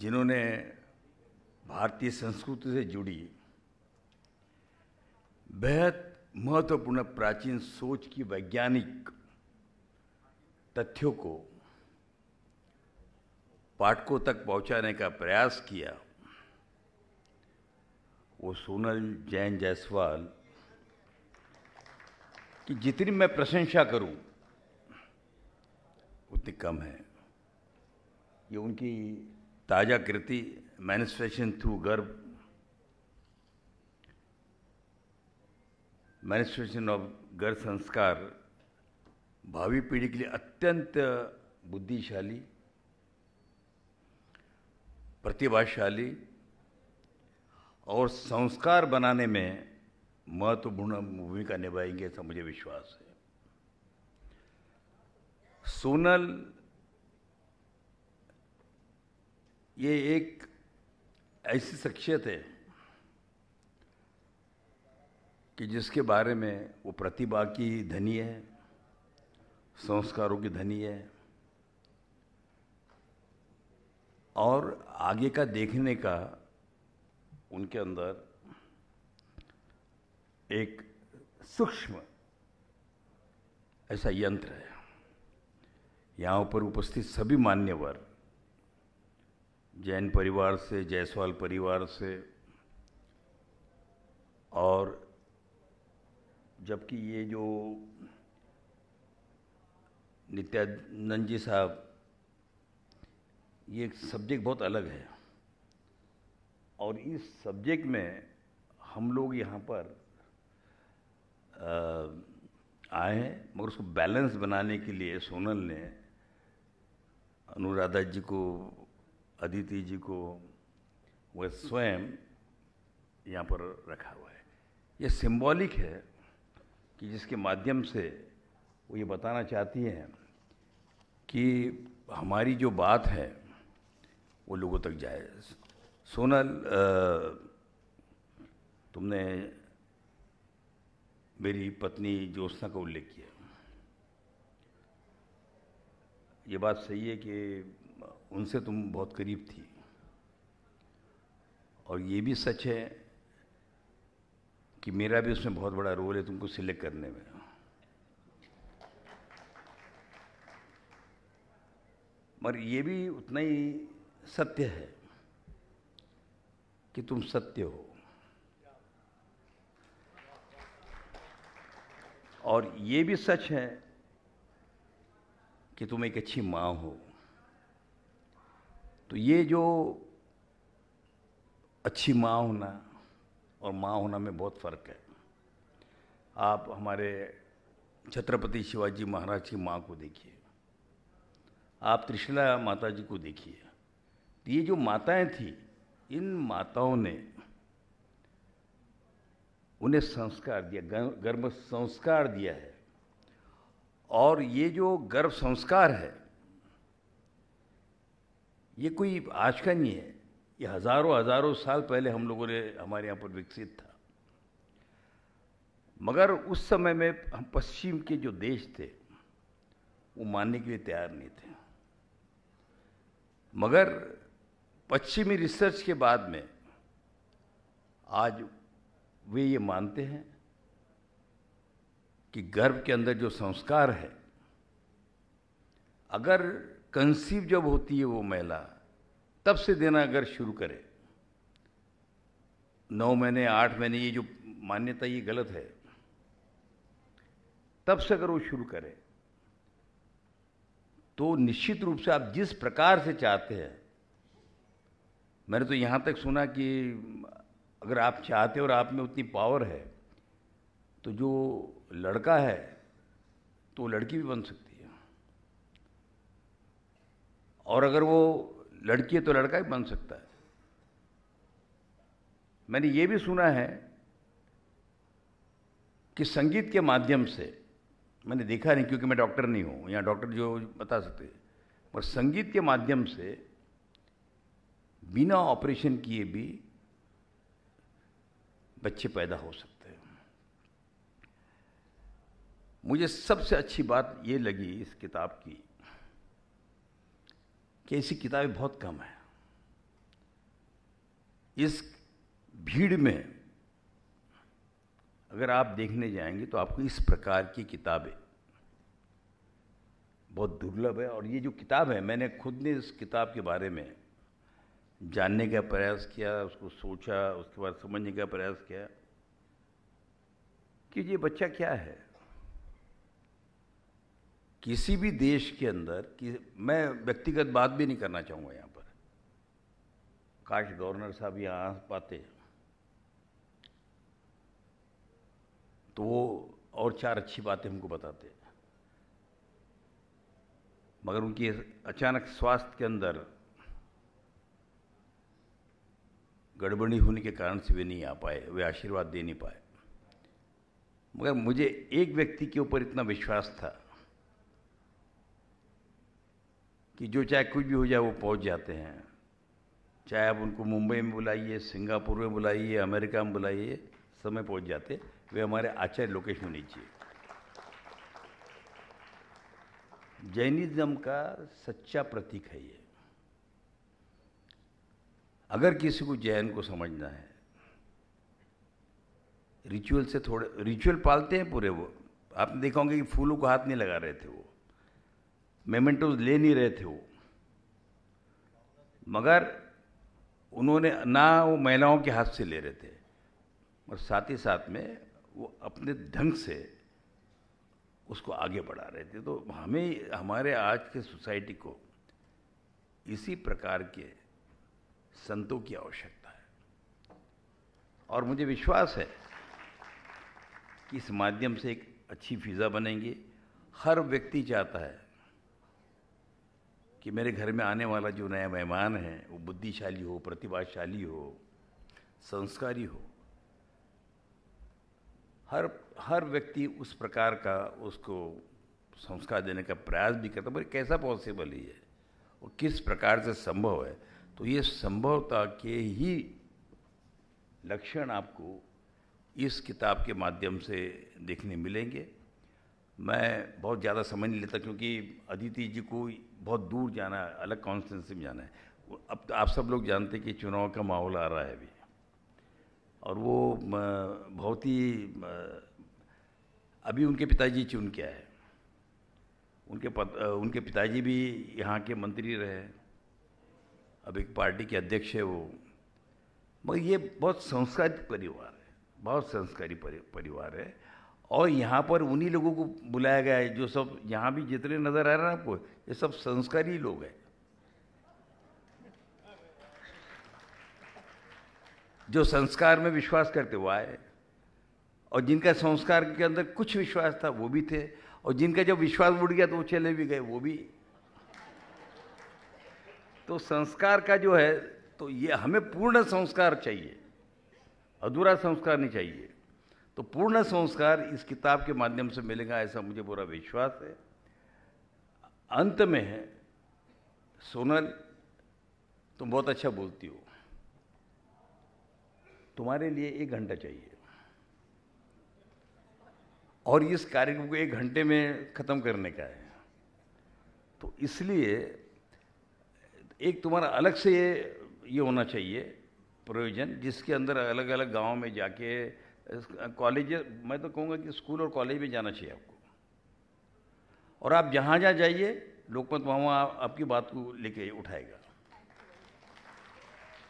जिन्होंने भारतीय संस्कृति से जुड़ी बेहद महत्वपूर्ण प्राचीन सोच की वैज्ञानिक तथ्यों को पाठकों तक पहुंचाने का प्रयास किया वो सोनल जैन जायसवाल कि जितनी मैं प्रशंसा करूं उतनी कम है ये उनकी ताज़ा कृति मैनिस्ट्रेशन थ्रू गर्भ मैनिस्ट्रेशन ऑफ गर्भ संस्कार भावी पीढ़ी के लिए अत्यंत बुद्धिशाली प्रतिभाशाली और संस्कार बनाने में महत्वपूर्ण भूमिका निभाएंगे ऐसा मुझे विश्वास है सोनल ये एक ऐसी शख्सियत है कि जिसके बारे में वो प्रतिभा की धनी है संस्कारों की धनी है और आगे का देखने का उनके अंदर एक सूक्ष्म ऐसा यंत्र है यहाँ पर उपस्थित सभी मान्यवर जैन परिवार से जायसवाल परिवार से और जबकि ये जो नित्यानंद जी साहब ये सब्जेक्ट बहुत अलग है और इस सब्जेक्ट में हम लोग यहाँ पर आए हैं मगर उसको बैलेंस बनाने के लिए सोनल ने अनुराधा जी को अदिति जी को वह स्वयं यहाँ पर रखा हुआ है ये सिंबॉलिक है कि जिसके माध्यम से वो ये बताना चाहती हैं कि हमारी जो बात है वो लोगों तक जाए सोनल तुमने मेरी पत्नी ज्योत्सना का उल्लेख किया ये बात सही है कि उनसे तुम बहुत करीब थी और ये भी सच है कि मेरा भी उसमें बहुत बड़ा रोल है तुमको सिलेक्ट करने में मगर ये भी उतना ही सत्य है कि तुम सत्य हो और ये भी सच है कि तुम एक अच्छी माँ हो तो ये जो अच्छी माँ होना और माँ होना में बहुत फ़र्क है आप हमारे छत्रपति शिवाजी महाराज की माँ को देखिए आप त्रिशला माता जी को देखिए तो ये जो माताएं थी इन माताओं ने उन्हें संस्कार दिया गर्म संस्कार दिया है और ये जो गर्भ संस्कार है ये कोई आज का नहीं है ये हजारों हजारों साल पहले हम लोगों ने हमारे यहाँ पर विकसित था मगर उस समय में हम पश्चिम के जो देश थे वो मानने के लिए तैयार नहीं थे मगर पश्चिमी रिसर्च के बाद में आज वे ये मानते हैं कि गर्भ के अंदर जो संस्कार है अगर कंसीव जब होती है वो महिला तब से देना अगर शुरू करे नौ महीने आठ महीने ये जो मान्यता ये गलत है तब से अगर वो शुरू करे तो निश्चित रूप से आप जिस प्रकार से चाहते हैं मैंने तो यहाँ तक सुना कि अगर आप चाहते हो और आप में उतनी पावर है तो जो लड़का है तो वो लड़की भी बन सकती है और अगर वो लड़की है तो लड़का भी बन सकता है मैंने ये भी सुना है कि संगीत के माध्यम से मैंने देखा नहीं क्योंकि मैं डॉक्टर नहीं हूँ या डॉक्टर जो बता सकते पर संगीत के माध्यम से बिना ऑपरेशन किए भी बच्चे पैदा हो सकते हैं मुझे सबसे अच्छी बात ये लगी इस किताब की कि ऐसी किताबें बहुत कम हैं इस भीड़ में अगर आप देखने जाएंगे तो आपको इस प्रकार की किताबें बहुत दुर्लभ है और ये जो किताब है मैंने खुद ने इस किताब के बारे में जानने का प्रयास किया उसको सोचा उसके बाद समझने का प्रयास किया कि ये बच्चा क्या है किसी भी देश के अंदर कि मैं व्यक्तिगत बात भी नहीं करना चाहूँगा यहाँ पर काश गवर्नर साहब यहाँ आ पाते तो वो और चार अच्छी बातें हमको बताते मगर उनकी अचानक स्वास्थ्य के अंदर गड़बड़ी होने के कारण से वे नहीं आ पाए वे आशीर्वाद दे नहीं पाए मगर मुझे एक व्यक्ति के ऊपर इतना विश्वास था कि जो चाहे कुछ भी हो जाए वो पहुंच जाते हैं चाहे आप उनको मुंबई में बुलाइए सिंगापुर में बुलाइए अमेरिका में बुलाइए समय पहुंच जाते वे हमारे आचार्य लोकेश होने चाहिए जैनिज्म का सच्चा प्रतीक है ये अगर किसी को जैन को समझना है रिचुअल से थोड़े रिचुअल पालते हैं पूरे वो आपने देखा होंगे कि फूलों को हाथ नहीं लगा रहे थे वो मेमेंटोज ले नहीं रहे थे वो मगर उन्होंने ना वो महिलाओं के हाथ से ले रहे थे और साथ ही साथ में वो अपने ढंग से उसको आगे बढ़ा रहे थे तो हमें हमारे आज के सोसाइटी को इसी प्रकार के संतों की आवश्यकता है और मुझे विश्वास है कि इस माध्यम से एक अच्छी फिज़ा बनेंगी हर व्यक्ति चाहता है कि मेरे घर में आने वाला जो नया मेहमान है वो बुद्धिशाली हो प्रतिभाशाली हो संस्कारी हो हर हर व्यक्ति उस प्रकार का उसको संस्कार देने का प्रयास भी करता पर कैसा पॉसिबल ही है और किस प्रकार से संभव है तो ये संभवता के ही लक्षण आपको इस किताब के माध्यम से देखने मिलेंगे मैं बहुत ज़्यादा समझ नहीं लेता क्योंकि अदिति जी को बहुत दूर जाना है अलग कॉन्स्टिटेंसी में जाना है अब तो आप सब लोग जानते हैं कि चुनाव का माहौल आ रहा है अभी और वो बहुत ही अभी उनके पिताजी चुन के आए उनके पत, उनके पिताजी भी यहाँ के मंत्री रहे अब एक पार्टी के अध्यक्ष है वो मगर ये बहुत संस्कारित परिवार है बहुत संस्कारी परिवार है और यहाँ पर उन्हीं लोगों को बुलाया गया है जो सब यहाँ भी जितने नज़र आ रहे हैं आपको ये सब संस्कारी लोग हैं जो संस्कार में विश्वास करते हुए आए और जिनका संस्कार के अंदर कुछ विश्वास था वो भी थे और जिनका जब विश्वास उड़ गया तो वो चले भी गए वो भी तो संस्कार का जो है तो ये हमें पूर्ण संस्कार चाहिए अधूरा संस्कार नहीं चाहिए तो पूर्ण संस्कार इस किताब के माध्यम से मिलेगा ऐसा मुझे पूरा विश्वास है अंत में है सोनल तुम बहुत अच्छा बोलती हो तुम्हारे लिए एक घंटा चाहिए और इस कार्यक्रम को एक घंटे में ख़त्म करने का है तो इसलिए एक तुम्हारा अलग से ये ये होना चाहिए प्रयोजन जिसके अंदर अलग अलग गांव में जाके कॉलेज मैं तो कहूँगा कि स्कूल और कॉलेज में जाना चाहिए आपको और आप जहाँ जहाँ जाइए लोकमत वहाँ वहाँ आपकी बात को लेके उठाएगा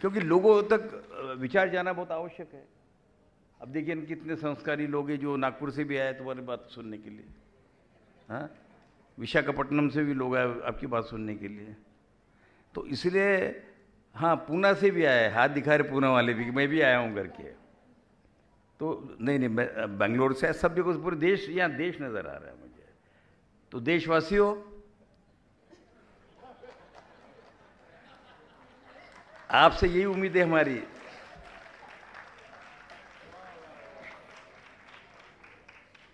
क्योंकि लोगों तक विचार जाना बहुत आवश्यक है अब देखिए इनके कितने संस्कारी लोग हैं जो नागपुर से भी आए तुम्हारी बात सुनने के लिए हाँ विशाखापट्टनम से भी लोग आए आपकी बात सुनने के लिए तो इसलिए हाँ पूना से भी आए हाथ दिखा रहे पूना वाले भी कि मैं भी आया हूँ घर के तो नहीं नहीं बेंगलोर से सब जगह पूरे देश यहाँ देश नज़र आ रहा है मुझे तो देशवासियों आपसे यही उम्मीद है हमारी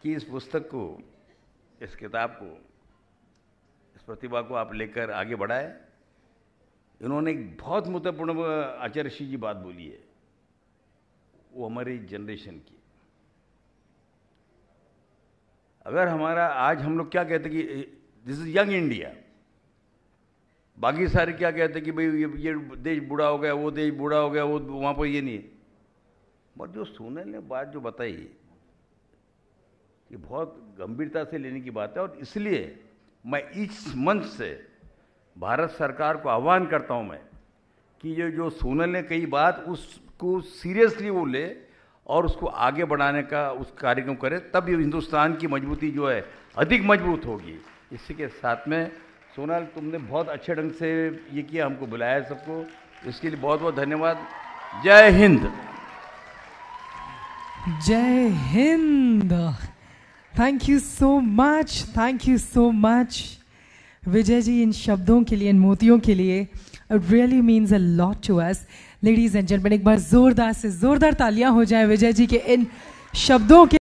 कि इस पुस्तक को इस किताब को इस प्रतिभा को आप लेकर आगे बढ़ाए इन्होंने एक बहुत महत्वपूर्ण आचार्य जी बात बोली है वो हमारी जनरेशन की अगर हमारा आज हम लोग क्या कहते कि दिस इज यंग इंडिया बाकी सारे क्या कहते कि भाई ये ये देश बूढ़ा हो गया वो देश बूढ़ा हो गया वो वहाँ पर ये नहीं है बट जो सोनल ने बात जो बताई ये बहुत गंभीरता से लेने की बात है और इसलिए मैं इस मंच से भारत सरकार को आह्वान करता हूँ मैं कि ये जो सोनल ने कही बात उस को सीरियसली वो ले और उसको आगे बढ़ाने का उस कार्यक्रम करे तब ये हिंदुस्तान की मजबूती जो है अधिक मजबूत होगी इसी के साथ में सोनल तुमने बहुत अच्छे ढंग से ये किया हमको बुलाया सबको इसके लिए बहुत बहुत धन्यवाद Jai Hind Jai Hind thank you so much thank you so much Vijay ji इन शब्दों के लिए इन मोतियों के लिए really means a lot to us ladies and gentleman एक बार जोरदार से जोरदार तालियां हो जाए विजय जी के इन शब्दों के